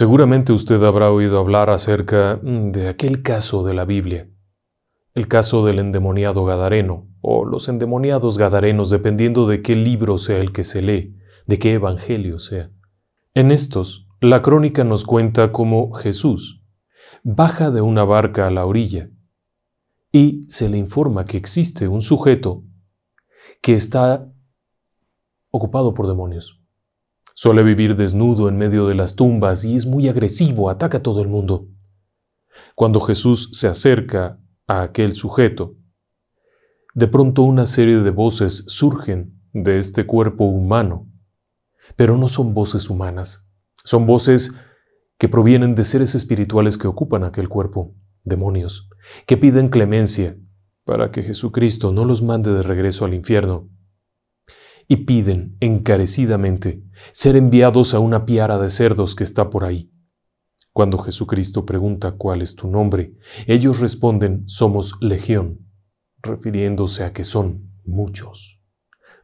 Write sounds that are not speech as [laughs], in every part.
Seguramente usted habrá oído hablar acerca mm, de aquel caso de la Biblia, el caso del endemoniado gadareno, o los endemoniados gadarenos, dependiendo de qué libro sea el que se lee, de qué evangelio sea. En estos, la crónica nos cuenta cómo Jesús baja de una barca a la orilla y se le informa que existe un sujeto que está ocupado por demonios Suele vivir desnudo en medio de las tumbas y es muy agresivo, ataca a todo el mundo. Cuando Jesús se acerca a aquel sujeto, de pronto una serie de voces surgen de este cuerpo humano, pero no son voces humanas, son voces que provienen de seres espirituales que ocupan aquel cuerpo, demonios, que piden clemencia para que Jesucristo no los mande de regreso al infierno, y piden encarecidamente ser enviados a una piara de cerdos que está por ahí. Cuando Jesucristo pregunta cuál es tu nombre, ellos responden somos legión, refiriéndose a que son muchos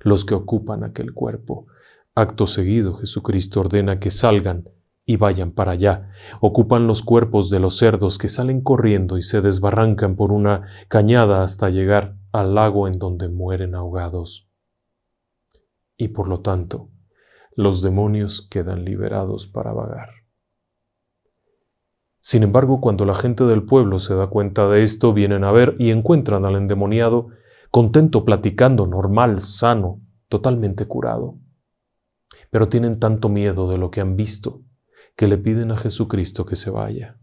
los que ocupan aquel cuerpo. Acto seguido Jesucristo ordena que salgan y vayan para allá. Ocupan los cuerpos de los cerdos que salen corriendo y se desbarrancan por una cañada hasta llegar al lago en donde mueren ahogados. Y por lo tanto, los demonios quedan liberados para vagar. Sin embargo, cuando la gente del pueblo se da cuenta de esto, vienen a ver y encuentran al endemoniado contento, platicando, normal, sano, totalmente curado. Pero tienen tanto miedo de lo que han visto que le piden a Jesucristo que se vaya.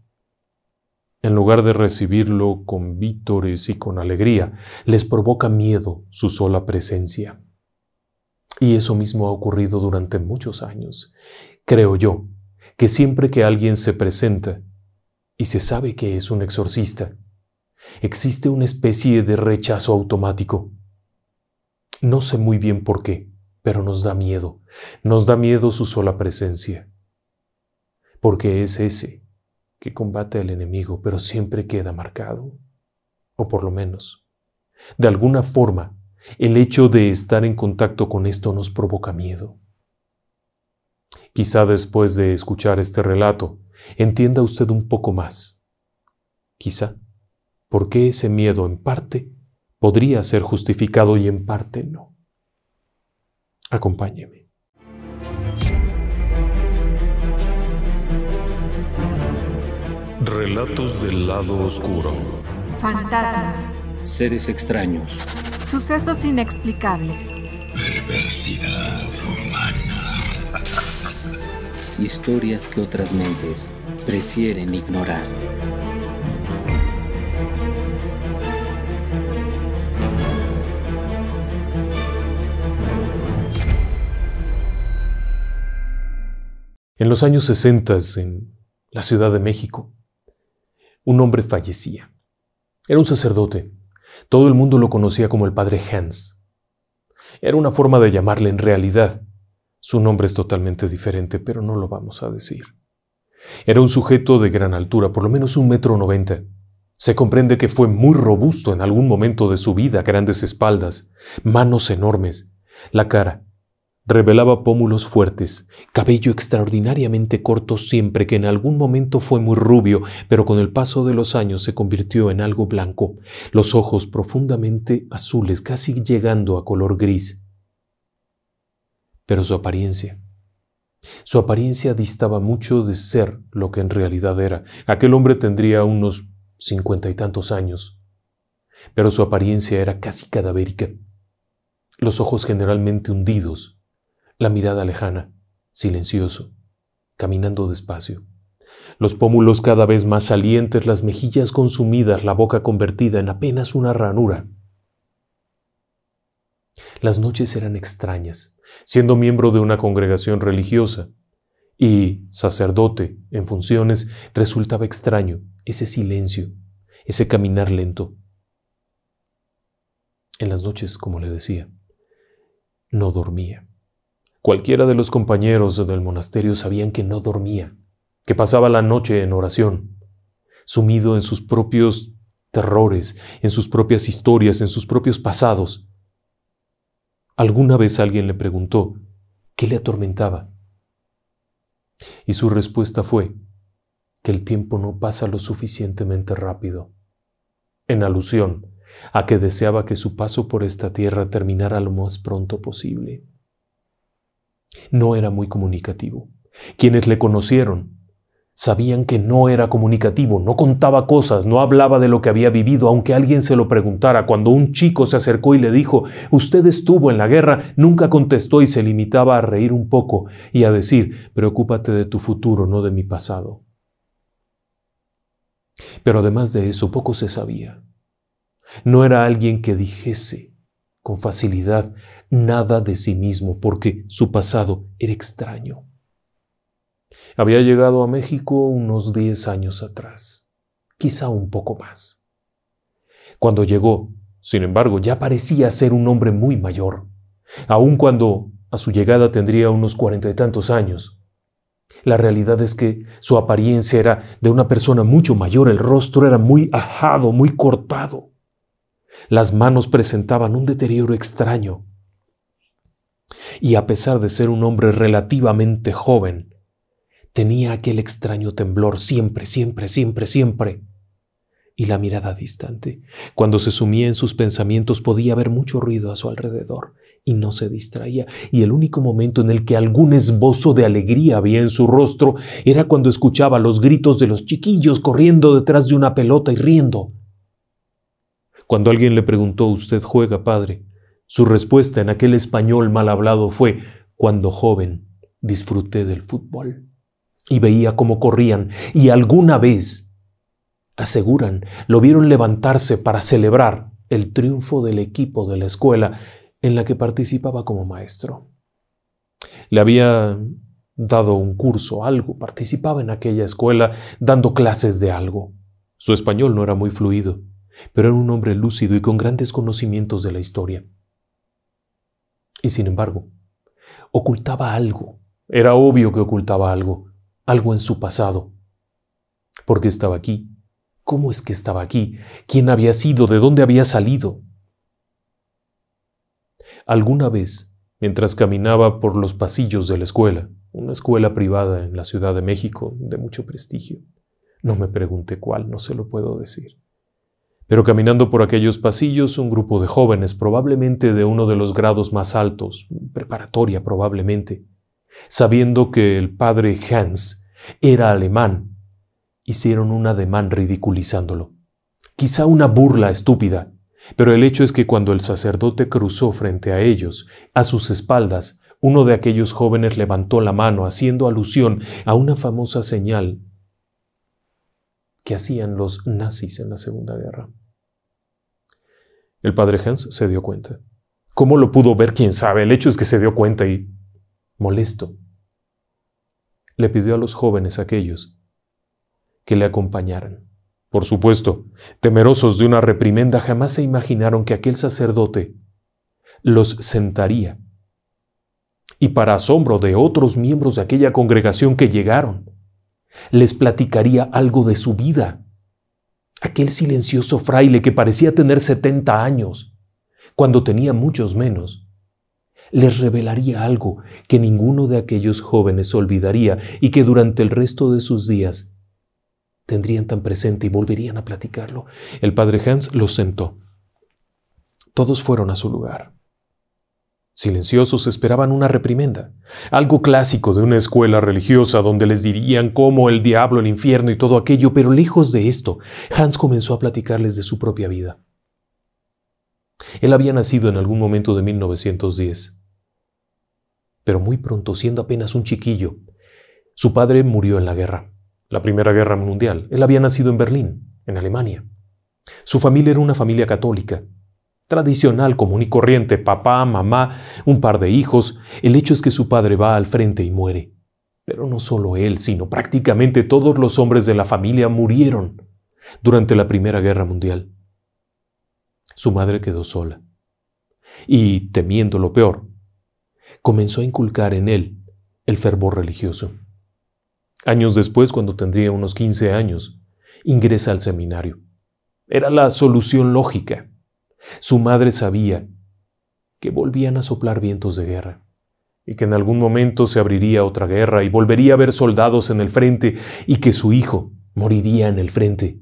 En lugar de recibirlo con vítores y con alegría, les provoca miedo su sola presencia. Y eso mismo ha ocurrido durante muchos años. Creo yo que siempre que alguien se presenta y se sabe que es un exorcista, existe una especie de rechazo automático. No sé muy bien por qué, pero nos da miedo. Nos da miedo su sola presencia. Porque es ese que combate al enemigo, pero siempre queda marcado. O por lo menos, de alguna forma, el hecho de estar en contacto con esto nos provoca miedo. Quizá después de escuchar este relato, entienda usted un poco más. Quizá, ¿por qué ese miedo en parte podría ser justificado y en parte no. Acompáñeme. Relatos del lado oscuro. Fantasmas. Seres extraños Sucesos inexplicables. Perversidad humana. [laughs] Historias que otras mentes prefieren ignorar. En los años 60, en la Ciudad de México, un hombre fallecía. Era un sacerdote todo el mundo lo conocía como el padre Hans. Era una forma de llamarle en realidad. Su nombre es totalmente diferente, pero no lo vamos a decir. Era un sujeto de gran altura, por lo menos un metro noventa. Se comprende que fue muy robusto en algún momento de su vida, grandes espaldas, manos enormes, la cara, Revelaba pómulos fuertes, cabello extraordinariamente corto siempre que en algún momento fue muy rubio, pero con el paso de los años se convirtió en algo blanco, los ojos profundamente azules, casi llegando a color gris. Pero su apariencia, su apariencia distaba mucho de ser lo que en realidad era. Aquel hombre tendría unos cincuenta y tantos años, pero su apariencia era casi cadavérica, los ojos generalmente hundidos, la mirada lejana, silencioso, caminando despacio. Los pómulos cada vez más salientes, las mejillas consumidas, la boca convertida en apenas una ranura. Las noches eran extrañas, siendo miembro de una congregación religiosa y sacerdote en funciones, resultaba extraño ese silencio, ese caminar lento. En las noches, como le decía, no dormía. Cualquiera de los compañeros del monasterio sabían que no dormía, que pasaba la noche en oración, sumido en sus propios terrores, en sus propias historias, en sus propios pasados. Alguna vez alguien le preguntó qué le atormentaba. Y su respuesta fue que el tiempo no pasa lo suficientemente rápido, en alusión a que deseaba que su paso por esta tierra terminara lo más pronto posible. No era muy comunicativo. Quienes le conocieron sabían que no era comunicativo, no contaba cosas, no hablaba de lo que había vivido, aunque alguien se lo preguntara. Cuando un chico se acercó y le dijo, usted estuvo en la guerra, nunca contestó y se limitaba a reír un poco y a decir, preocúpate de tu futuro, no de mi pasado. Pero además de eso, poco se sabía. No era alguien que dijese, con facilidad nada de sí mismo porque su pasado era extraño. Había llegado a México unos 10 años atrás, quizá un poco más. Cuando llegó, sin embargo, ya parecía ser un hombre muy mayor, aun cuando a su llegada tendría unos cuarenta y tantos años. La realidad es que su apariencia era de una persona mucho mayor, el rostro era muy ajado, muy cortado. Las manos presentaban un deterioro extraño. Y a pesar de ser un hombre relativamente joven, tenía aquel extraño temblor siempre, siempre, siempre, siempre. Y la mirada distante. Cuando se sumía en sus pensamientos podía haber mucho ruido a su alrededor y no se distraía. Y el único momento en el que algún esbozo de alegría había en su rostro era cuando escuchaba los gritos de los chiquillos corriendo detrás de una pelota y riendo. Cuando alguien le preguntó, ¿usted juega, padre? Su respuesta en aquel español mal hablado fue, cuando joven disfruté del fútbol y veía cómo corrían y alguna vez, aseguran, lo vieron levantarse para celebrar el triunfo del equipo de la escuela en la que participaba como maestro. Le había dado un curso, algo, participaba en aquella escuela dando clases de algo. Su español no era muy fluido, pero era un hombre lúcido y con grandes conocimientos de la historia. Y sin embargo, ocultaba algo, era obvio que ocultaba algo, algo en su pasado. ¿Por qué estaba aquí? ¿Cómo es que estaba aquí? ¿Quién había sido? ¿De dónde había salido? Alguna vez, mientras caminaba por los pasillos de la escuela, una escuela privada en la Ciudad de México de mucho prestigio, no me pregunté cuál, no se lo puedo decir. Pero caminando por aquellos pasillos, un grupo de jóvenes, probablemente de uno de los grados más altos, preparatoria probablemente, sabiendo que el padre Hans era alemán, hicieron un ademán ridiculizándolo. Quizá una burla estúpida, pero el hecho es que cuando el sacerdote cruzó frente a ellos, a sus espaldas, uno de aquellos jóvenes levantó la mano haciendo alusión a una famosa señal que hacían los nazis en la Segunda Guerra. El padre Hans se dio cuenta. ¿Cómo lo pudo ver? Quién sabe. El hecho es que se dio cuenta y, molesto, le pidió a los jóvenes aquellos que le acompañaran. Por supuesto, temerosos de una reprimenda, jamás se imaginaron que aquel sacerdote los sentaría. Y para asombro de otros miembros de aquella congregación que llegaron, les platicaría algo de su vida, aquel silencioso fraile que parecía tener 70 años, cuando tenía muchos menos, les revelaría algo que ninguno de aquellos jóvenes olvidaría y que durante el resto de sus días tendrían tan presente y volverían a platicarlo. El padre Hans los sentó. Todos fueron a su lugar. Silenciosos esperaban una reprimenda, algo clásico de una escuela religiosa donde les dirían cómo el diablo, el infierno y todo aquello, pero lejos de esto, Hans comenzó a platicarles de su propia vida. Él había nacido en algún momento de 1910, pero muy pronto, siendo apenas un chiquillo, su padre murió en la guerra, la Primera Guerra Mundial. Él había nacido en Berlín, en Alemania. Su familia era una familia católica, tradicional común y corriente, papá, mamá, un par de hijos, el hecho es que su padre va al frente y muere. Pero no solo él, sino prácticamente todos los hombres de la familia murieron durante la Primera Guerra Mundial. Su madre quedó sola y, temiendo lo peor, comenzó a inculcar en él el fervor religioso. Años después, cuando tendría unos 15 años, ingresa al seminario. Era la solución lógica. Su madre sabía que volvían a soplar vientos de guerra y que en algún momento se abriría otra guerra y volvería a ver soldados en el frente y que su hijo moriría en el frente.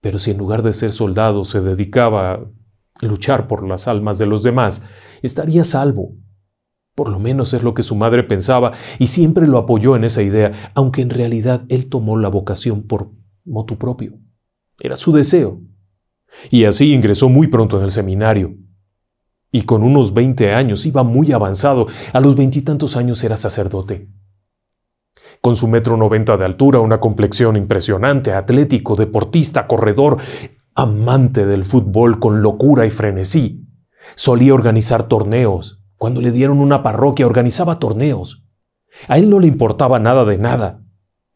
Pero si en lugar de ser soldado se dedicaba a luchar por las almas de los demás, estaría salvo. Por lo menos es lo que su madre pensaba y siempre lo apoyó en esa idea, aunque en realidad él tomó la vocación por motu propio. Era su deseo, y así ingresó muy pronto en el seminario. Y con unos 20 años iba muy avanzado, a los veintitantos años era sacerdote. Con su metro noventa de altura, una complexión impresionante, atlético, deportista, corredor, amante del fútbol con locura y frenesí, solía organizar torneos. Cuando le dieron una parroquia organizaba torneos. A él no le importaba nada de nada.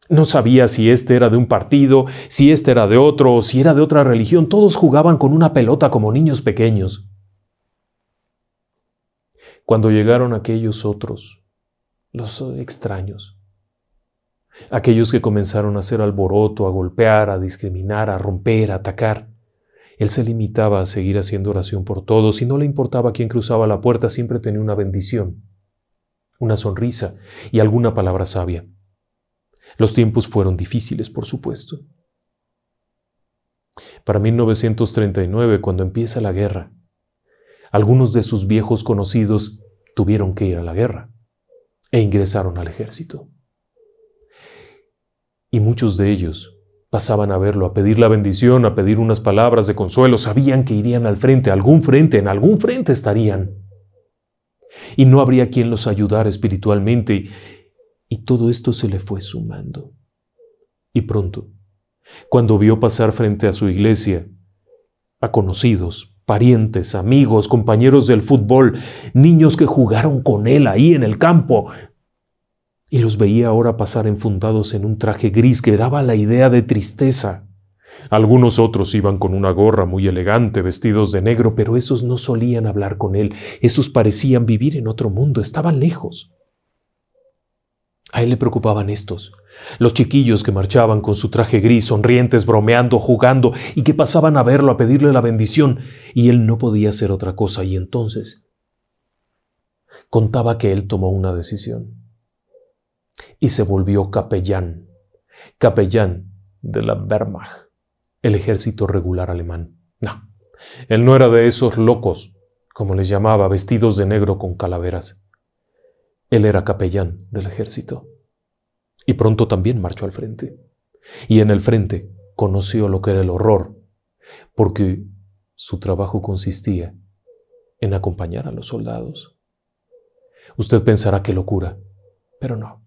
No sabía si este era de un partido, si este era de otro, o si era de otra religión. Todos jugaban con una pelota como niños pequeños. Cuando llegaron aquellos otros, los extraños, aquellos que comenzaron a hacer alboroto, a golpear, a discriminar, a romper, a atacar, él se limitaba a seguir haciendo oración por todos y no le importaba quién cruzaba la puerta, siempre tenía una bendición, una sonrisa y alguna palabra sabia. Los tiempos fueron difíciles, por supuesto. Para 1939, cuando empieza la guerra, algunos de sus viejos conocidos tuvieron que ir a la guerra e ingresaron al ejército. Y muchos de ellos pasaban a verlo, a pedir la bendición, a pedir unas palabras de consuelo, sabían que irían al frente, a algún frente, en algún frente estarían. Y no habría quien los ayudara espiritualmente y todo esto se le fue sumando. Y pronto, cuando vio pasar frente a su iglesia a conocidos, parientes, amigos, compañeros del fútbol, niños que jugaron con él ahí en el campo, y los veía ahora pasar enfundados en un traje gris que daba la idea de tristeza. Algunos otros iban con una gorra muy elegante, vestidos de negro, pero esos no solían hablar con él, esos parecían vivir en otro mundo, estaban lejos. A él le preocupaban estos, los chiquillos que marchaban con su traje gris, sonrientes, bromeando, jugando, y que pasaban a verlo a pedirle la bendición, y él no podía hacer otra cosa, y entonces contaba que él tomó una decisión y se volvió capellán, capellán de la Wehrmacht, el ejército regular alemán. No, él no era de esos locos, como les llamaba, vestidos de negro con calaveras. Él era capellán del ejército. Y pronto también marchó al frente. Y en el frente conoció lo que era el horror, porque su trabajo consistía en acompañar a los soldados. Usted pensará qué locura, pero no.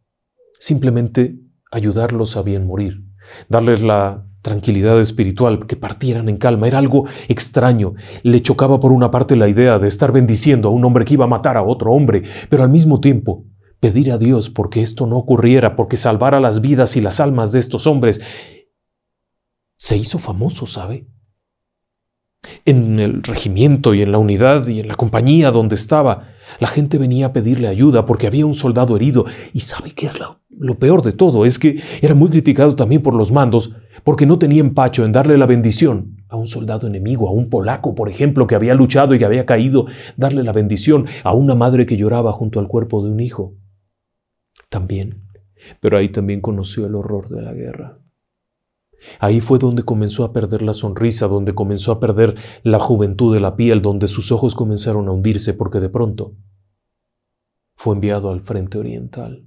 Simplemente ayudarlos a bien morir, darles la tranquilidad espiritual, que partieran en calma. Era algo extraño. Le chocaba por una parte la idea de estar bendiciendo a un hombre que iba a matar a otro hombre, pero al mismo tiempo pedir a Dios porque esto no ocurriera, porque salvara las vidas y las almas de estos hombres. Se hizo famoso, ¿sabe? En el regimiento y en la unidad y en la compañía donde estaba, la gente venía a pedirle ayuda porque había un soldado herido. Y sabe que lo, lo peor de todo es que era muy criticado también por los mandos porque no tenía empacho en darle la bendición a un soldado enemigo, a un polaco, por ejemplo, que había luchado y que había caído, darle la bendición a una madre que lloraba junto al cuerpo de un hijo. También, pero ahí también conoció el horror de la guerra. Ahí fue donde comenzó a perder la sonrisa, donde comenzó a perder la juventud de la piel, donde sus ojos comenzaron a hundirse porque de pronto fue enviado al Frente Oriental.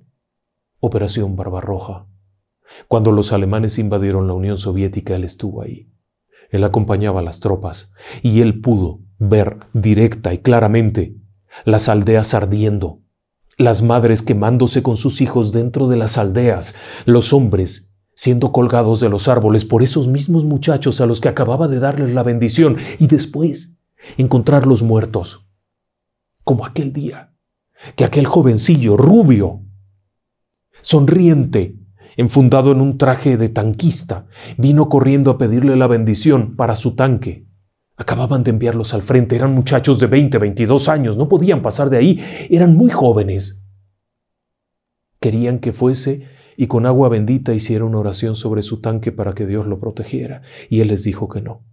Operación Barbarroja. Cuando los alemanes invadieron la Unión Soviética, él estuvo ahí. Él acompañaba a las tropas y él pudo ver directa y claramente las aldeas ardiendo, las madres quemándose con sus hijos dentro de las aldeas, los hombres siendo colgados de los árboles por esos mismos muchachos a los que acababa de darles la bendición y después encontrarlos muertos, como aquel día que aquel jovencillo rubio, sonriente, enfundado en un traje de tanquista, vino corriendo a pedirle la bendición para su tanque. Acababan de enviarlos al frente, eran muchachos de 20, 22 años, no podían pasar de ahí, eran muy jóvenes. Querían que fuese y con agua bendita hicieron oración sobre su tanque para que Dios lo protegiera, y él les dijo que no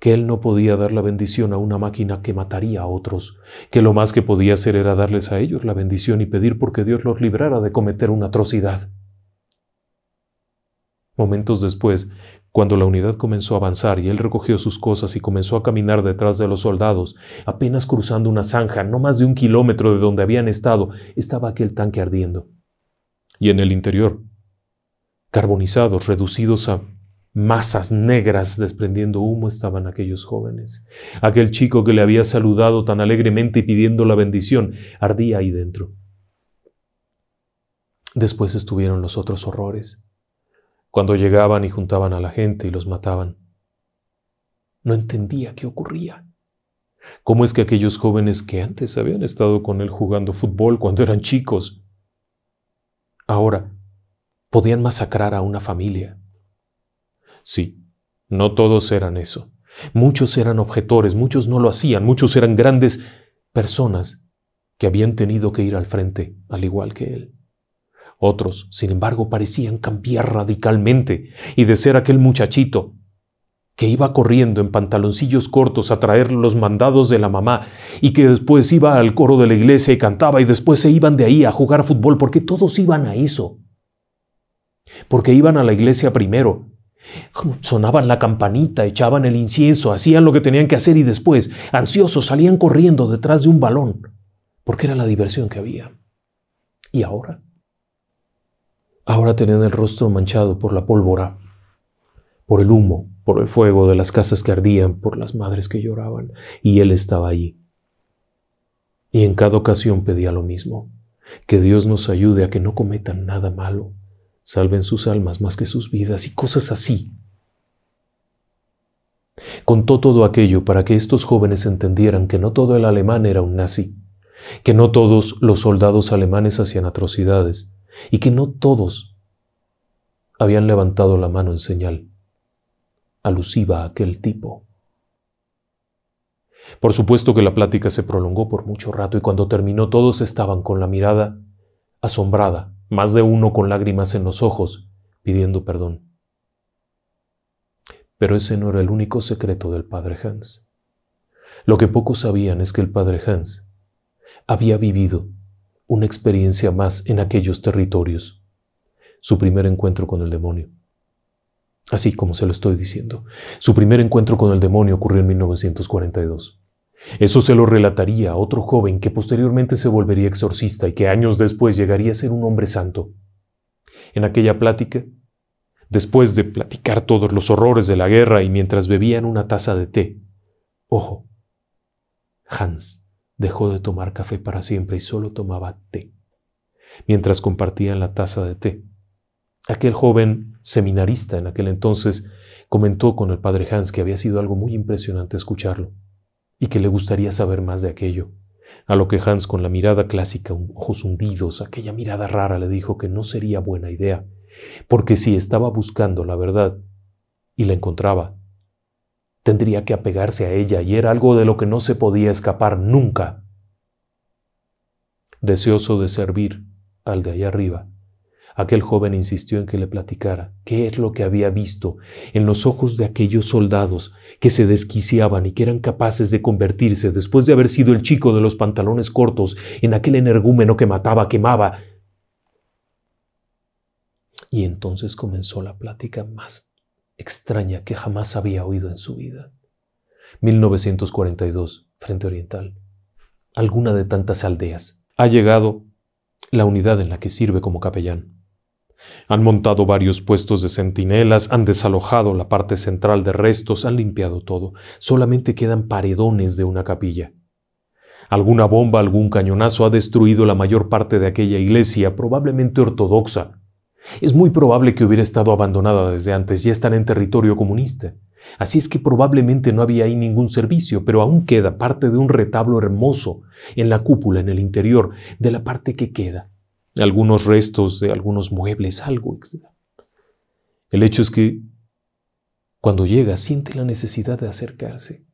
que él no podía dar la bendición a una máquina que mataría a otros, que lo más que podía hacer era darles a ellos la bendición y pedir porque Dios los librara de cometer una atrocidad. Momentos después, cuando la unidad comenzó a avanzar y él recogió sus cosas y comenzó a caminar detrás de los soldados, apenas cruzando una zanja, no más de un kilómetro de donde habían estado, estaba aquel tanque ardiendo. Y en el interior, carbonizados, reducidos a masas negras desprendiendo humo, estaban aquellos jóvenes. Aquel chico que le había saludado tan alegremente y pidiendo la bendición, ardía ahí dentro. Después estuvieron los otros horrores cuando llegaban y juntaban a la gente y los mataban. No entendía qué ocurría. ¿Cómo es que aquellos jóvenes que antes habían estado con él jugando fútbol cuando eran chicos, ahora podían masacrar a una familia? Sí, no todos eran eso. Muchos eran objetores, muchos no lo hacían, muchos eran grandes personas que habían tenido que ir al frente, al igual que él. Otros, sin embargo, parecían cambiar radicalmente, y de ser aquel muchachito que iba corriendo en pantaloncillos cortos a traer los mandados de la mamá y que después iba al coro de la iglesia y cantaba y después se iban de ahí a jugar fútbol porque todos iban a eso. Porque iban a la iglesia primero. Sonaban la campanita, echaban el incienso, hacían lo que tenían que hacer y después, ansiosos, salían corriendo detrás de un balón, porque era la diversión que había. ¿Y ahora? ahora tenían el rostro manchado por la pólvora, por el humo, por el fuego de las casas que ardían, por las madres que lloraban, y él estaba allí. Y en cada ocasión pedía lo mismo, que Dios nos ayude a que no cometan nada malo, salven sus almas más que sus vidas y cosas así. Contó todo aquello para que estos jóvenes entendieran que no todo el alemán era un nazi, que no todos los soldados alemanes hacían atrocidades, y que no todos habían levantado la mano en señal alusiva a aquel tipo. Por supuesto que la plática se prolongó por mucho rato y cuando terminó todos estaban con la mirada asombrada, más de uno con lágrimas en los ojos, pidiendo perdón. Pero ese no era el único secreto del padre Hans. Lo que pocos sabían es que el padre Hans había vivido una experiencia más en aquellos territorios, su primer encuentro con el demonio. Así como se lo estoy diciendo, su primer encuentro con el demonio ocurrió en 1942. Eso se lo relataría a otro joven que posteriormente se volvería exorcista y que años después llegaría a ser un hombre santo. En aquella plática, después de platicar todos los horrores de la guerra y mientras bebían una taza de té, ojo, Hans dejó de tomar café para siempre y solo tomaba té. Mientras compartían la taza de té, aquel joven seminarista en aquel entonces comentó con el padre Hans que había sido algo muy impresionante escucharlo y que le gustaría saber más de aquello. A lo que Hans, con la mirada clásica, ojos hundidos, aquella mirada rara, le dijo que no sería buena idea, porque si estaba buscando la verdad y la encontraba, Tendría que apegarse a ella y era algo de lo que no se podía escapar nunca. Deseoso de servir al de allá arriba, aquel joven insistió en que le platicara qué es lo que había visto en los ojos de aquellos soldados que se desquiciaban y que eran capaces de convertirse, después de haber sido el chico de los pantalones cortos, en aquel energúmeno que mataba, quemaba. Y entonces comenzó la plática más extraña que jamás había oído en su vida. 1942, Frente Oriental. Alguna de tantas aldeas. Ha llegado la unidad en la que sirve como capellán. Han montado varios puestos de centinelas, han desalojado la parte central de restos, han limpiado todo. Solamente quedan paredones de una capilla. Alguna bomba, algún cañonazo ha destruido la mayor parte de aquella iglesia, probablemente ortodoxa, es muy probable que hubiera estado abandonada desde antes, ya están en territorio comunista. Así es que probablemente no había ahí ningún servicio, pero aún queda parte de un retablo hermoso en la cúpula, en el interior, de la parte que queda. Algunos restos de algunos muebles, algo, etc. El hecho es que cuando llega siente la necesidad de acercarse,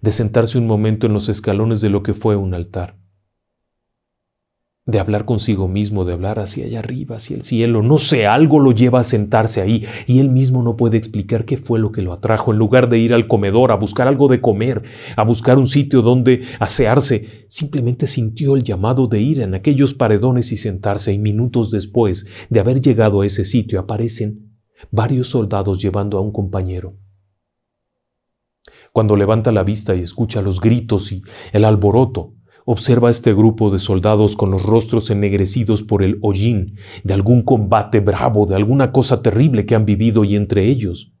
de sentarse un momento en los escalones de lo que fue un altar de hablar consigo mismo, de hablar hacia allá arriba, hacia el cielo. No sé, algo lo lleva a sentarse ahí y él mismo no puede explicar qué fue lo que lo atrajo. En lugar de ir al comedor a buscar algo de comer, a buscar un sitio donde asearse, simplemente sintió el llamado de ir en aquellos paredones y sentarse y minutos después de haber llegado a ese sitio aparecen varios soldados llevando a un compañero. Cuando levanta la vista y escucha los gritos y el alboroto, Observa este grupo de soldados con los rostros ennegrecidos por el hollín, de algún combate bravo, de alguna cosa terrible que han vivido y entre ellos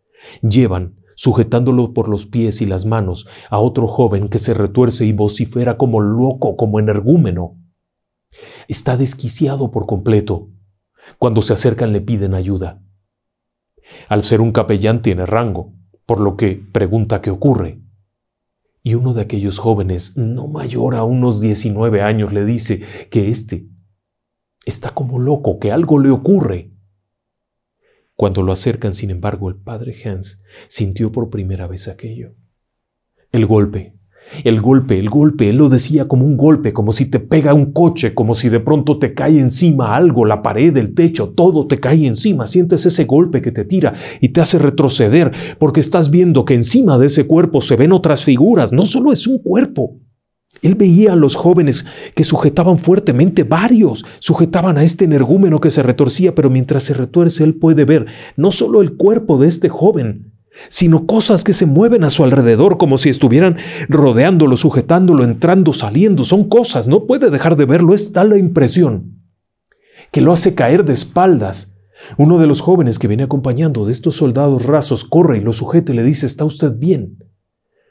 llevan, sujetándolo por los pies y las manos, a otro joven que se retuerce y vocifera como loco, como energúmeno. Está desquiciado por completo. Cuando se acercan le piden ayuda. Al ser un capellán tiene rango, por lo que pregunta qué ocurre y uno de aquellos jóvenes, no mayor a unos 19 años, le dice que éste está como loco, que algo le ocurre. Cuando lo acercan, sin embargo, el padre Hans sintió por primera vez aquello. El golpe, el golpe, el golpe, él lo decía como un golpe, como si te pega un coche, como si de pronto te cae encima algo, la pared, el techo, todo te cae encima, sientes ese golpe que te tira y te hace retroceder, porque estás viendo que encima de ese cuerpo se ven otras figuras, no solo es un cuerpo. Él veía a los jóvenes que sujetaban fuertemente, varios sujetaban a este energúmeno que se retorcía, pero mientras se retuerce él puede ver no solo el cuerpo de este joven, sino cosas que se mueven a su alrededor como si estuvieran rodeándolo, sujetándolo, entrando, saliendo. Son cosas, no puede dejar de verlo, Está la impresión que lo hace caer de espaldas. Uno de los jóvenes que viene acompañando de estos soldados rasos corre y lo sujeta y le dice, ¿está usted bien?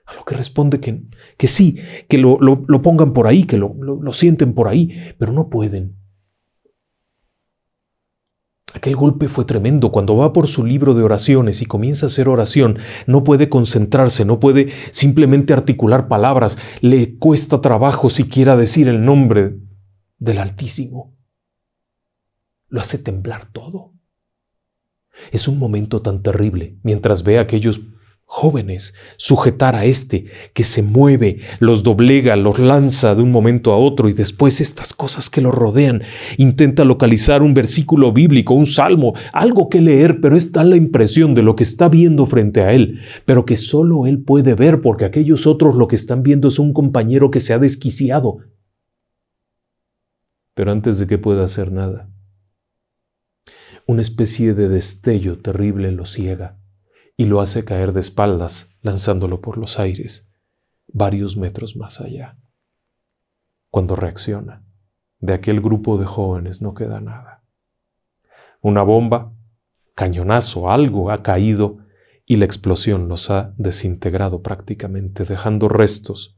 A lo que responde que, sí, que lo, lo, pongan por ahí, que lo, lo sienten por ahí, pero no pueden. Aquel golpe fue tremendo. Cuando va por su libro de oraciones y comienza a hacer oración, no puede concentrarse, no puede simplemente articular palabras. Le cuesta trabajo siquiera decir el nombre del Altísimo. Lo hace temblar todo. Es un momento tan terrible mientras ve a aquellos Jóvenes, sujetar a este que se mueve, los doblega, los lanza de un momento a otro y después estas cosas que lo rodean. Intenta localizar un versículo bíblico, un salmo, algo que leer, pero está la impresión de lo que está viendo frente a él, pero que solo él puede ver porque aquellos otros lo que están viendo es un compañero que se ha desquiciado. Pero antes de que pueda hacer nada, una especie de destello terrible lo ciega y lo hace caer de espaldas, lanzándolo por los aires, varios metros más allá. Cuando reacciona, de aquel grupo de jóvenes no queda nada. Una bomba, cañonazo, algo ha caído y la explosión los ha desintegrado prácticamente, dejando restos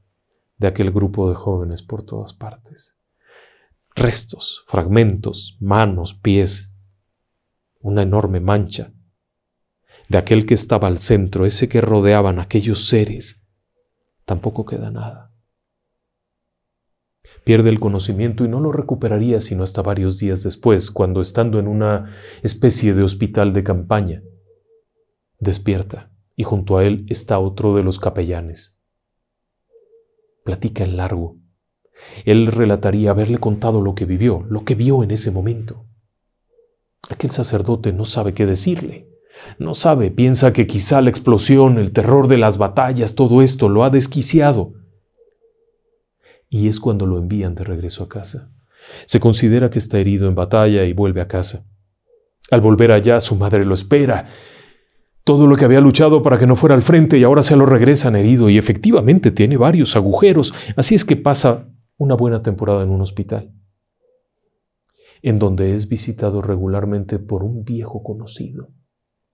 de aquel grupo de jóvenes por todas partes. Restos, fragmentos, manos, pies, una enorme mancha de aquel que estaba al centro, ese que rodeaban aquellos seres, tampoco queda nada. Pierde el conocimiento y no lo recuperaría sino hasta varios días después, cuando estando en una especie de hospital de campaña, despierta y junto a él está otro de los capellanes. Platica en largo. Él relataría haberle contado lo que vivió, lo que vio en ese momento. Aquel sacerdote no sabe qué decirle. No sabe, piensa que quizá la explosión, el terror de las batallas, todo esto lo ha desquiciado. Y es cuando lo envían de regreso a casa. Se considera que está herido en batalla y vuelve a casa. Al volver allá, su madre lo espera. Todo lo que había luchado para que no fuera al frente y ahora se lo regresan herido y efectivamente tiene varios agujeros, así es que pasa una buena temporada en un hospital, en donde es visitado regularmente por un viejo conocido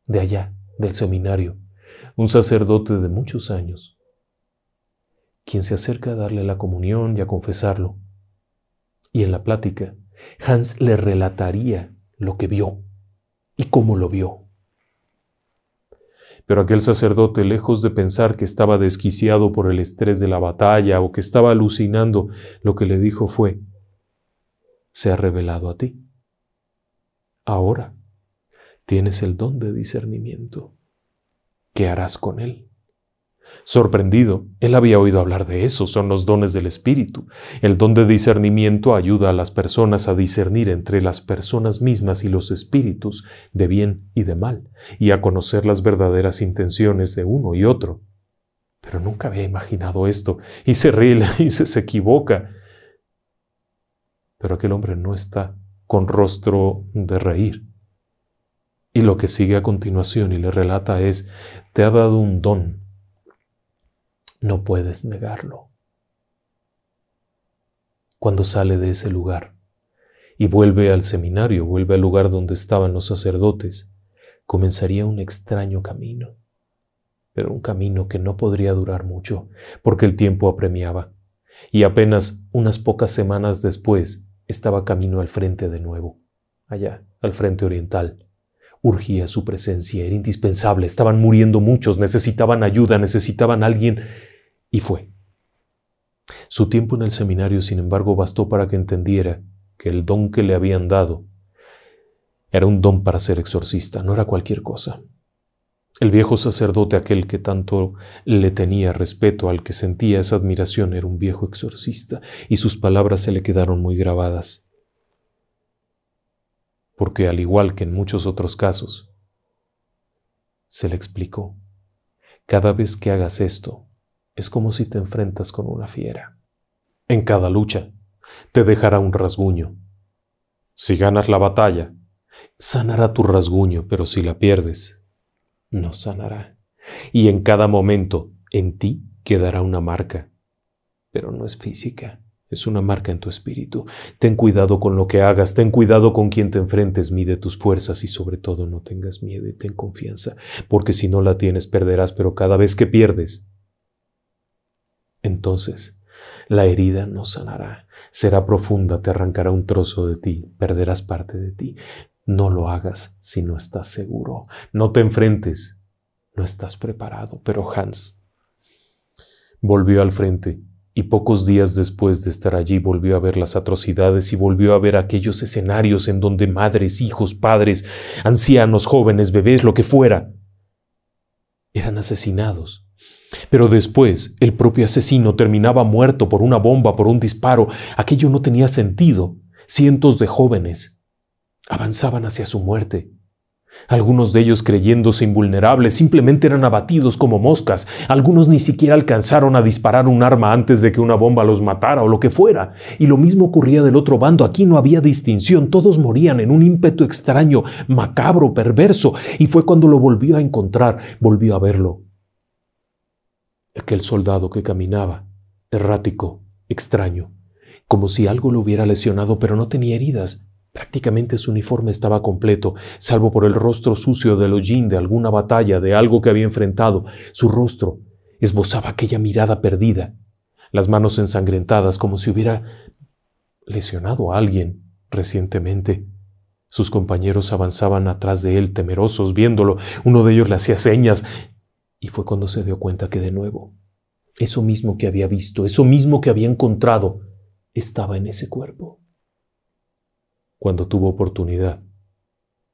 de allá, del seminario, un sacerdote de muchos años, quien se acerca a darle la comunión y a confesarlo. Y en la plática, Hans le relataría lo que vio y cómo lo vio. Pero aquel sacerdote, lejos de pensar que estaba desquiciado por el estrés de la batalla o que estaba alucinando, lo que le dijo fue, se ha revelado a ti. Ahora Tienes el don de discernimiento. ¿Qué harás con él? Sorprendido, él había oído hablar de eso, son los dones del Espíritu. El don de discernimiento ayuda a las personas a discernir entre las personas mismas y los espíritus de bien y de mal, y a conocer las verdaderas intenciones de uno y otro. Pero nunca había imaginado esto, y se ríe [laughs] y se, se equivoca. Pero aquel hombre no está con rostro de reír. Y lo que sigue a continuación y le relata es, te ha dado un don, no puedes negarlo. Cuando sale de ese lugar y vuelve al seminario, vuelve al lugar donde estaban los sacerdotes, comenzaría un extraño camino, pero un camino que no podría durar mucho, porque el tiempo apremiaba, y apenas unas pocas semanas después estaba camino al frente de nuevo, allá, al frente oriental, Urgía su presencia, era indispensable, estaban muriendo muchos, necesitaban ayuda, necesitaban alguien, y fue. Su tiempo en el seminario, sin embargo, bastó para que entendiera que el don que le habían dado era un don para ser exorcista, no era cualquier cosa. El viejo sacerdote, aquel que tanto le tenía respeto, al que sentía esa admiración, era un viejo exorcista, y sus palabras se le quedaron muy grabadas porque al igual que en muchos otros casos, se le explicó, cada vez que hagas esto, es como si te enfrentas con una fiera. En cada lucha, te dejará un rasguño. Si ganas la batalla, sanará tu rasguño, pero si la pierdes, no sanará. Y en cada momento, en ti quedará una marca, pero no es física, es una marca en tu espíritu. Ten cuidado con lo que hagas, ten cuidado con quien te enfrentes, mide tus fuerzas y sobre todo no tengas miedo y ten confianza, porque si no la tienes perderás, pero cada vez que pierdes, entonces la herida no sanará, será profunda, te arrancará un trozo de ti, perderás parte de ti. No lo hagas si no estás seguro, no te enfrentes, no estás preparado. Pero Hans volvió al frente y pocos días después de estar allí volvió a ver las atrocidades y volvió a ver aquellos escenarios en donde madres, hijos, padres, ancianos, jóvenes, bebés, lo que fuera, eran asesinados. Pero después el propio asesino terminaba muerto por una bomba, por un disparo. Aquello no tenía sentido. Cientos de jóvenes avanzaban hacia su muerte. Algunos de ellos creyéndose invulnerables simplemente eran abatidos como moscas, algunos ni siquiera alcanzaron a disparar un arma antes de que una bomba los matara o lo que fuera, y lo mismo ocurría del otro bando, aquí no había distinción, todos morían en un ímpetu extraño, macabro, perverso, y fue cuando lo volvió a encontrar, volvió a verlo. Aquel soldado que caminaba, errático, extraño, como si algo lo hubiera lesionado pero no tenía heridas, Prácticamente su uniforme estaba completo, salvo por el rostro sucio del hollín de alguna batalla, de algo que había enfrentado. Su rostro esbozaba aquella mirada perdida, las manos ensangrentadas como si hubiera lesionado a alguien recientemente. Sus compañeros avanzaban atrás de él, temerosos, viéndolo. Uno de ellos le hacía señas. Y fue cuando se dio cuenta que de nuevo, eso mismo que había visto, eso mismo que había encontrado, estaba en ese cuerpo. Cuando tuvo oportunidad,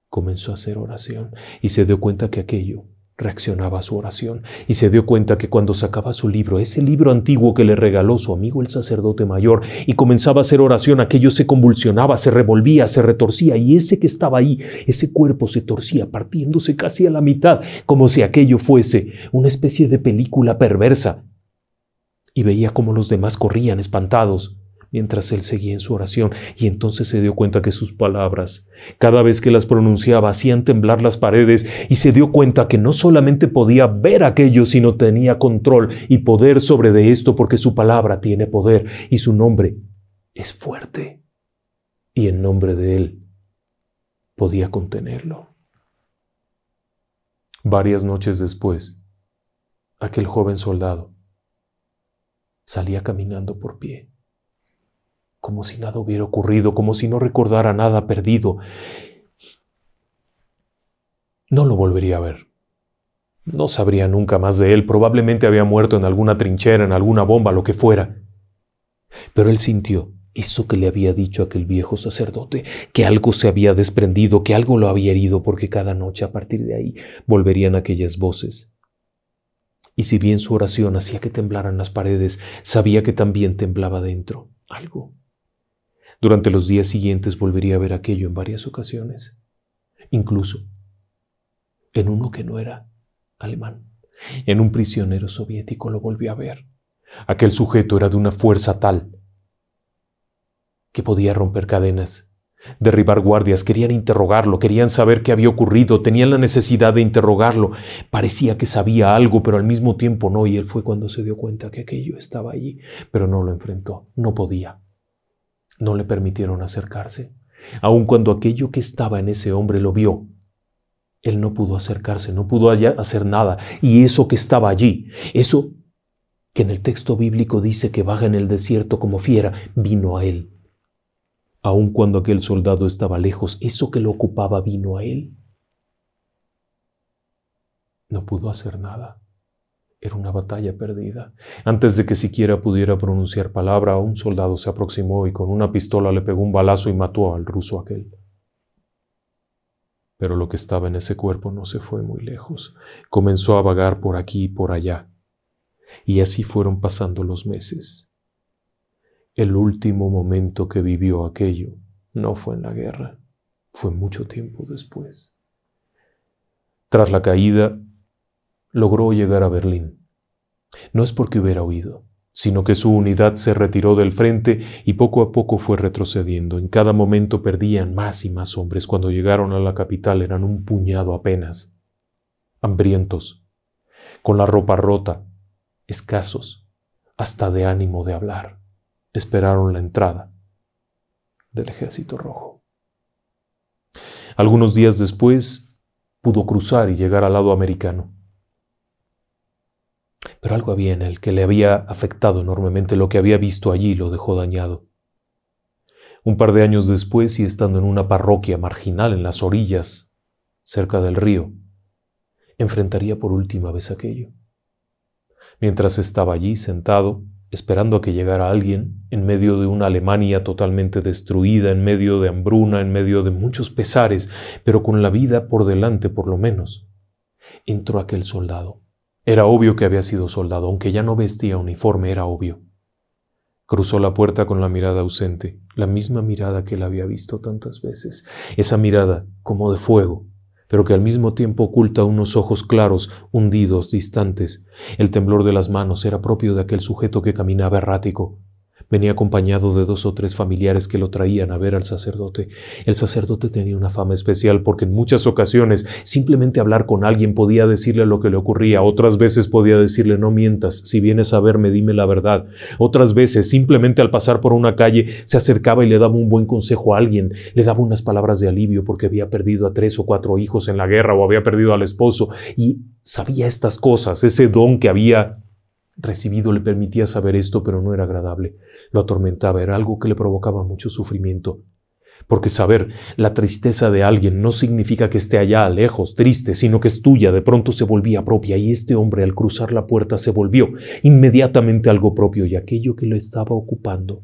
comenzó a hacer oración y se dio cuenta que aquello reaccionaba a su oración y se dio cuenta que cuando sacaba su libro, ese libro antiguo que le regaló su amigo el sacerdote mayor, y comenzaba a hacer oración, aquello se convulsionaba, se revolvía, se retorcía, y ese que estaba ahí, ese cuerpo se torcía, partiéndose casi a la mitad, como si aquello fuese una especie de película perversa. Y veía cómo los demás corrían espantados, mientras él seguía en su oración, y entonces se dio cuenta que sus palabras, cada vez que las pronunciaba, hacían temblar las paredes, y se dio cuenta que no solamente podía ver aquello, sino tenía control y poder sobre de esto, porque su palabra tiene poder, y su nombre es fuerte, y en nombre de él podía contenerlo. Varias noches después, aquel joven soldado salía caminando por pie como si nada hubiera ocurrido, como si no recordara nada perdido. No lo volvería a ver. No sabría nunca más de él, probablemente había muerto en alguna trinchera, en alguna bomba, lo que fuera. Pero él sintió eso que le había dicho aquel viejo sacerdote, que algo se había desprendido, que algo lo había herido, porque cada noche a partir de ahí volverían aquellas voces. Y si bien su oración hacía que temblaran las paredes, sabía que también temblaba dentro algo. Durante los días siguientes volvería a ver aquello en varias ocasiones, incluso en uno que no era alemán. En un prisionero soviético lo volvió a ver. Aquel sujeto era de una fuerza tal que podía romper cadenas, derribar guardias, querían interrogarlo, querían saber qué había ocurrido, tenían la necesidad de interrogarlo. Parecía que sabía algo, pero al mismo tiempo no, y él fue cuando se dio cuenta que aquello estaba allí, pero no lo enfrentó, no podía no le permitieron acercarse. Aun cuando aquello que estaba en ese hombre lo vio, él no pudo acercarse, no pudo hacer nada. Y eso que estaba allí, eso que en el texto bíblico dice que vaga en el desierto como fiera, vino a él. Aun cuando aquel soldado estaba lejos, eso que lo ocupaba vino a él. No pudo hacer nada. Era una batalla perdida. Antes de que siquiera pudiera pronunciar palabra, un soldado se aproximó y con una pistola le pegó un balazo y mató al ruso aquel. Pero lo que estaba en ese cuerpo no se fue muy lejos. Comenzó a vagar por aquí y por allá. Y así fueron pasando los meses. El último momento que vivió aquello no fue en la guerra, fue mucho tiempo después. Tras la caída, logró llegar a Berlín. No es porque hubiera huido, sino que su unidad se retiró del frente y poco a poco fue retrocediendo. En cada momento perdían más y más hombres. Cuando llegaron a la capital eran un puñado apenas. Hambrientos, con la ropa rota, escasos, hasta de ánimo de hablar. Esperaron la entrada del ejército rojo. Algunos días después pudo cruzar y llegar al lado americano pero algo había en él que le había afectado enormemente, lo que había visto allí lo dejó dañado. Un par de años después, y estando en una parroquia marginal en las orillas, cerca del río, enfrentaría por última vez aquello. Mientras estaba allí sentado, esperando a que llegara alguien, en medio de una Alemania totalmente destruida, en medio de hambruna, en medio de muchos pesares, pero con la vida por delante por lo menos, entró aquel soldado era obvio que había sido soldado, aunque ya no vestía uniforme, era obvio. Cruzó la puerta con la mirada ausente, la misma mirada que la había visto tantas veces, esa mirada como de fuego, pero que al mismo tiempo oculta unos ojos claros, hundidos, distantes. El temblor de las manos era propio de aquel sujeto que caminaba errático, Venía acompañado de dos o tres familiares que lo traían a ver al sacerdote. El sacerdote tenía una fama especial porque en muchas ocasiones simplemente hablar con alguien podía decirle lo que le ocurría, otras veces podía decirle no mientas, si vienes a verme dime la verdad, otras veces simplemente al pasar por una calle se acercaba y le daba un buen consejo a alguien, le daba unas palabras de alivio porque había perdido a tres o cuatro hijos en la guerra o había perdido al esposo y sabía estas cosas, ese don que había recibido le permitía saber esto, pero no era agradable. Lo atormentaba, era algo que le provocaba mucho sufrimiento. Porque saber la tristeza de alguien no significa que esté allá, lejos, triste, sino que es tuya, de pronto se volvía propia, y este hombre al cruzar la puerta se volvió inmediatamente algo propio, y aquello que lo estaba ocupando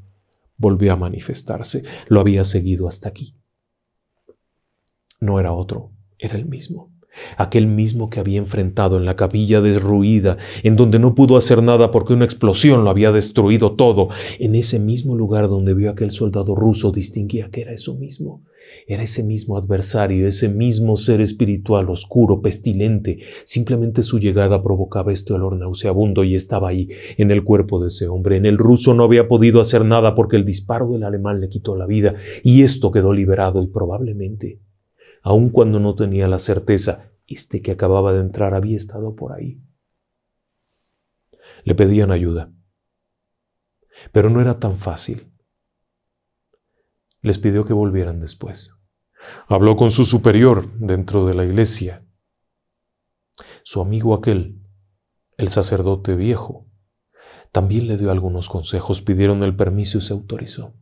volvió a manifestarse, lo había seguido hasta aquí. No era otro, era el mismo aquel mismo que había enfrentado en la capilla derruida, en donde no pudo hacer nada porque una explosión lo había destruido todo, en ese mismo lugar donde vio aquel soldado ruso, distinguía que era eso mismo. Era ese mismo adversario, ese mismo ser espiritual oscuro, pestilente. Simplemente su llegada provocaba este olor nauseabundo y estaba ahí, en el cuerpo de ese hombre. En el ruso no había podido hacer nada porque el disparo del alemán le quitó la vida y esto quedó liberado y probablemente aun cuando no tenía la certeza, este que acababa de entrar había estado por ahí. Le pedían ayuda, pero no era tan fácil. Les pidió que volvieran después. Habló con su superior dentro de la iglesia. Su amigo aquel, el sacerdote viejo, también le dio algunos consejos, pidieron el permiso y se autorizó.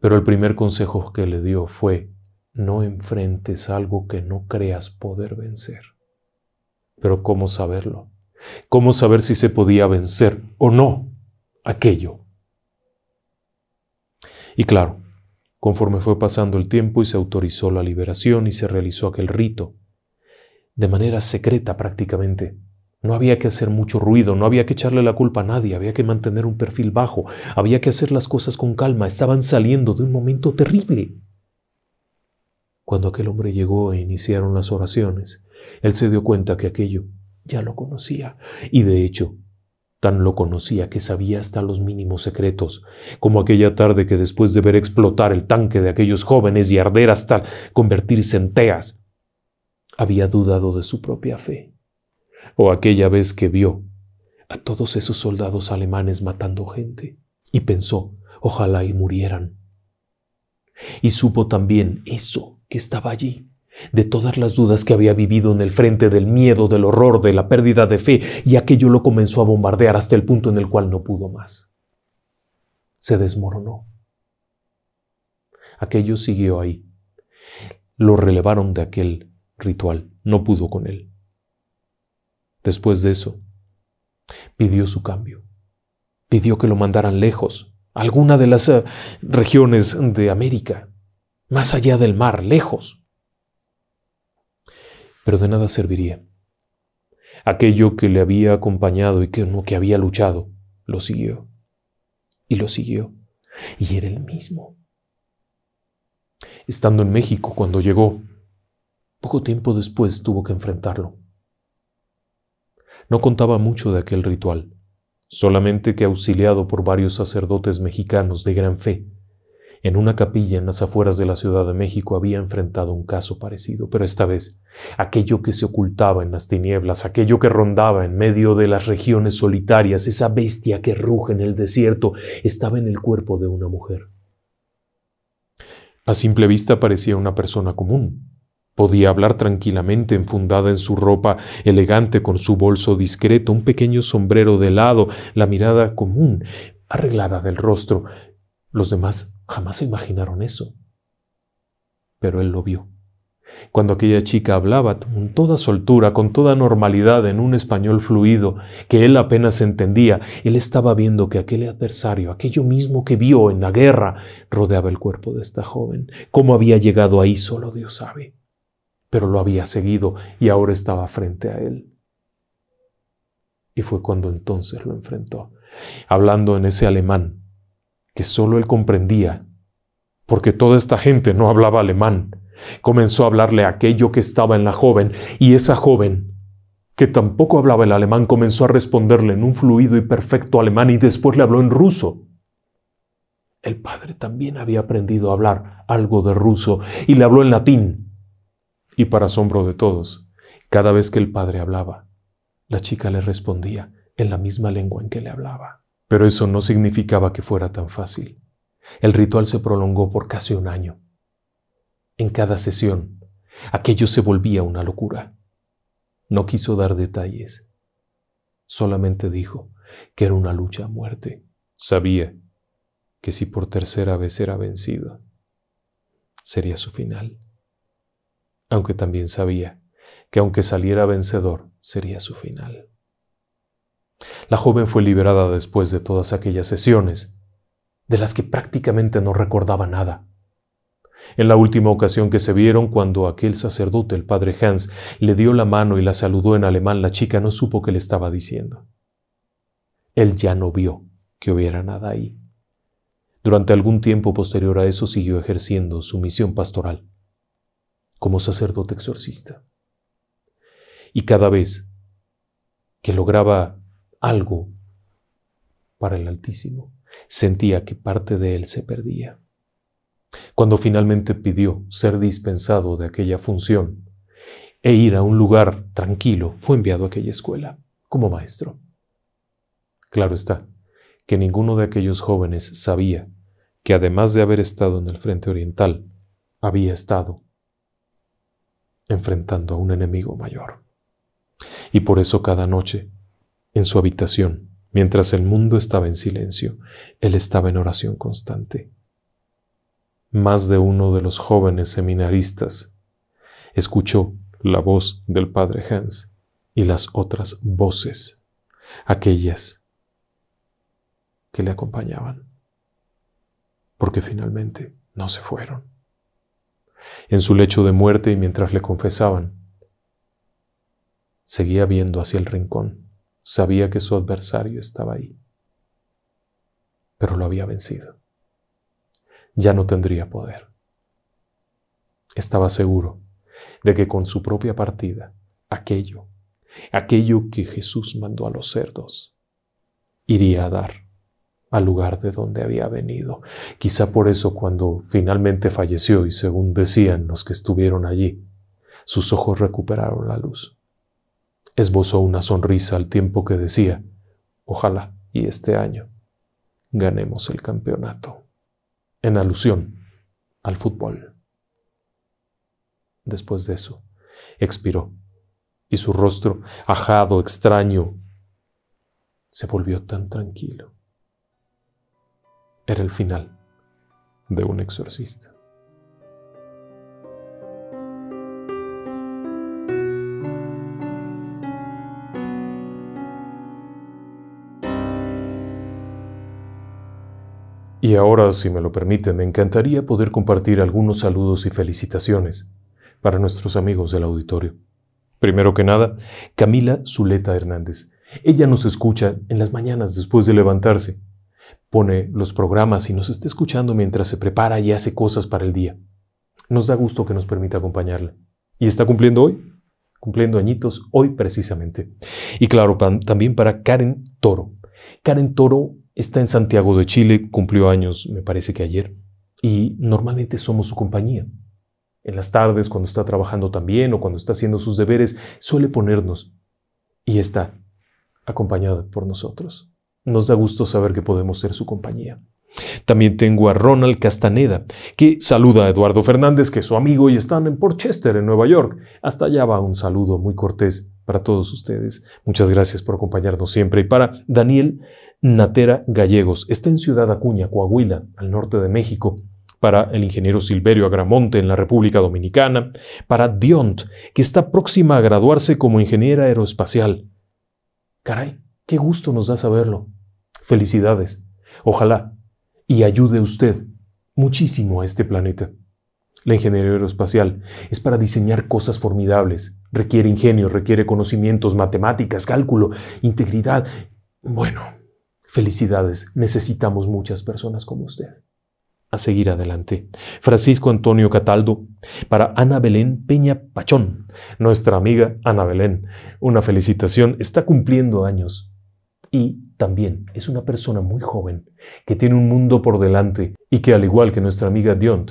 Pero el primer consejo que le dio fue no enfrentes algo que no creas poder vencer. Pero ¿cómo saberlo? ¿Cómo saber si se podía vencer o no aquello? Y claro, conforme fue pasando el tiempo y se autorizó la liberación y se realizó aquel rito, de manera secreta prácticamente, no había que hacer mucho ruido, no había que echarle la culpa a nadie, había que mantener un perfil bajo, había que hacer las cosas con calma, estaban saliendo de un momento terrible. Cuando aquel hombre llegó e iniciaron las oraciones, él se dio cuenta que aquello ya lo conocía, y de hecho, tan lo conocía que sabía hasta los mínimos secretos, como aquella tarde que después de ver explotar el tanque de aquellos jóvenes y arder hasta convertirse en teas, había dudado de su propia fe, o aquella vez que vio a todos esos soldados alemanes matando gente, y pensó, ojalá y murieran. Y supo también eso, que estaba allí, de todas las dudas que había vivido en el frente del miedo, del horror, de la pérdida de fe, y aquello lo comenzó a bombardear hasta el punto en el cual no pudo más. Se desmoronó. Aquello siguió ahí. Lo relevaron de aquel ritual. No pudo con él. Después de eso, pidió su cambio. Pidió que lo mandaran lejos, a alguna de las eh, regiones de América, más allá del mar, lejos. Pero de nada serviría. Aquello que le había acompañado y que no que había luchado, lo siguió. Y lo siguió. Y era el mismo. Estando en México cuando llegó, poco tiempo después tuvo que enfrentarlo. No contaba mucho de aquel ritual, solamente que auxiliado por varios sacerdotes mexicanos de gran fe, en una capilla en las afueras de la Ciudad de México había enfrentado un caso parecido, pero esta vez aquello que se ocultaba en las tinieblas, aquello que rondaba en medio de las regiones solitarias, esa bestia que ruge en el desierto, estaba en el cuerpo de una mujer. A simple vista parecía una persona común. Podía hablar tranquilamente, enfundada en su ropa elegante, con su bolso discreto, un pequeño sombrero de lado, la mirada común, arreglada del rostro. Los demás Jamás se imaginaron eso. Pero él lo vio. Cuando aquella chica hablaba con toda soltura, con toda normalidad, en un español fluido que él apenas entendía, él estaba viendo que aquel adversario, aquello mismo que vio en la guerra, rodeaba el cuerpo de esta joven. Cómo había llegado ahí, solo Dios sabe. Pero lo había seguido y ahora estaba frente a él. Y fue cuando entonces lo enfrentó, hablando en ese alemán que solo él comprendía, porque toda esta gente no hablaba alemán. Comenzó a hablarle aquello que estaba en la joven, y esa joven, que tampoco hablaba el alemán, comenzó a responderle en un fluido y perfecto alemán y después le habló en ruso. El padre también había aprendido a hablar algo de ruso y le habló en latín. Y para asombro de todos, cada vez que el padre hablaba, la chica le respondía en la misma lengua en que le hablaba. Pero eso no significaba que fuera tan fácil. El ritual se prolongó por casi un año. En cada sesión, aquello se volvía una locura. No quiso dar detalles. Solamente dijo que era una lucha a muerte. Sabía que si por tercera vez era vencido, sería su final. Aunque también sabía que aunque saliera vencedor, sería su final. La joven fue liberada después de todas aquellas sesiones, de las que prácticamente no recordaba nada. En la última ocasión que se vieron, cuando aquel sacerdote, el padre Hans, le dio la mano y la saludó en alemán, la chica no supo qué le estaba diciendo. Él ya no vio que hubiera nada ahí. Durante algún tiempo posterior a eso siguió ejerciendo su misión pastoral como sacerdote exorcista. Y cada vez que lograba algo para el Altísimo. Sentía que parte de él se perdía. Cuando finalmente pidió ser dispensado de aquella función e ir a un lugar tranquilo, fue enviado a aquella escuela como maestro. Claro está que ninguno de aquellos jóvenes sabía que además de haber estado en el frente oriental, había estado enfrentando a un enemigo mayor. Y por eso cada noche en su habitación, mientras el mundo estaba en silencio, él estaba en oración constante. Más de uno de los jóvenes seminaristas escuchó la voz del padre Hans y las otras voces, aquellas que le acompañaban, porque finalmente no se fueron. En su lecho de muerte y mientras le confesaban, seguía viendo hacia el rincón Sabía que su adversario estaba ahí, pero lo había vencido. Ya no tendría poder. Estaba seguro de que con su propia partida, aquello, aquello que Jesús mandó a los cerdos, iría a dar al lugar de donde había venido. Quizá por eso cuando finalmente falleció y según decían los que estuvieron allí, sus ojos recuperaron la luz. Esbozó una sonrisa al tiempo que decía, ojalá y este año ganemos el campeonato, en alusión al fútbol. Después de eso, expiró y su rostro, ajado, extraño, se volvió tan tranquilo. Era el final de un exorcista. Y ahora, si me lo permite, me encantaría poder compartir algunos saludos y felicitaciones para nuestros amigos del auditorio. Primero que nada, Camila Zuleta Hernández. Ella nos escucha en las mañanas después de levantarse. Pone los programas y nos está escuchando mientras se prepara y hace cosas para el día. Nos da gusto que nos permita acompañarla. ¿Y está cumpliendo hoy? Cumpliendo añitos hoy precisamente. Y claro, también para Karen Toro. Karen Toro está en Santiago de Chile, cumplió años, me parece que ayer, y normalmente somos su compañía. En las tardes, cuando está trabajando también o cuando está haciendo sus deberes, suele ponernos y está acompañada por nosotros. Nos da gusto saber que podemos ser su compañía. También tengo a Ronald Castaneda, que saluda a Eduardo Fernández, que es su amigo y están en Portchester en Nueva York. Hasta allá va un saludo muy cortés para todos ustedes. Muchas gracias por acompañarnos siempre. Y para Daniel Natera Gallegos, está en Ciudad Acuña, Coahuila, al norte de México. Para el ingeniero Silverio Agramonte en la República Dominicana. Para Diont, que está próxima a graduarse como ingeniera aeroespacial. Caray, qué gusto nos da saberlo. Felicidades. Ojalá y ayude usted muchísimo a este planeta. La ingeniería aeroespacial es para diseñar cosas formidables. Requiere ingenio, requiere conocimientos, matemáticas, cálculo, integridad. Bueno, felicidades. Necesitamos muchas personas como usted. A seguir adelante. Francisco Antonio Cataldo, para Ana Belén Peña Pachón, nuestra amiga Ana Belén. Una felicitación. Está cumpliendo años. Y también es una persona muy joven, que tiene un mundo por delante y que, al igual que nuestra amiga Dion,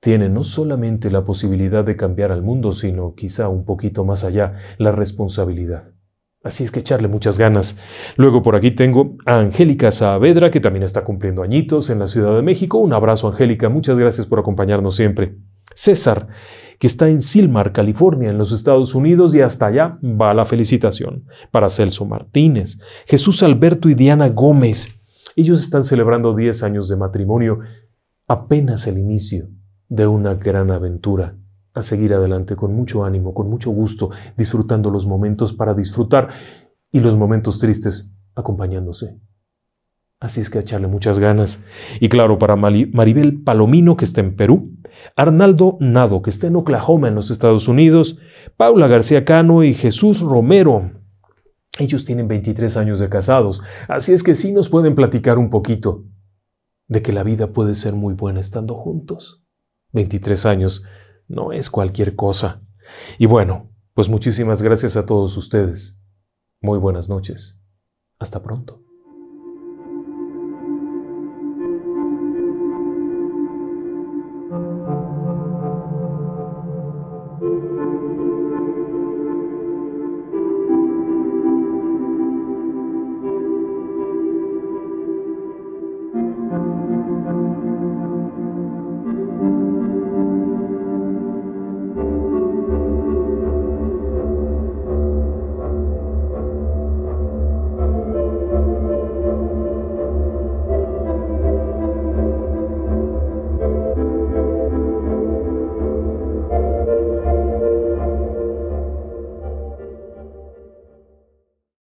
tiene no solamente la posibilidad de cambiar al mundo, sino quizá un poquito más allá, la responsabilidad. Así es que echarle muchas ganas. Luego por aquí tengo a Angélica Saavedra, que también está cumpliendo añitos en la Ciudad de México. Un abrazo, Angélica. Muchas gracias por acompañarnos siempre. César que está en Silmar, California, en los Estados Unidos, y hasta allá va la felicitación. Para Celso Martínez, Jesús Alberto y Diana Gómez. Ellos están celebrando 10 años de matrimonio, apenas el inicio de una gran aventura. A seguir adelante con mucho ánimo, con mucho gusto, disfrutando los momentos para disfrutar y los momentos tristes acompañándose. Así es que echarle muchas ganas. Y claro, para Maribel Palomino, que está en Perú, Arnaldo Nado, que está en Oklahoma, en los Estados Unidos, Paula García Cano y Jesús Romero. Ellos tienen 23 años de casados, así es que sí nos pueden platicar un poquito de que la vida puede ser muy buena estando juntos. 23 años no es cualquier cosa. Y bueno, pues muchísimas gracias a todos ustedes. Muy buenas noches. Hasta pronto.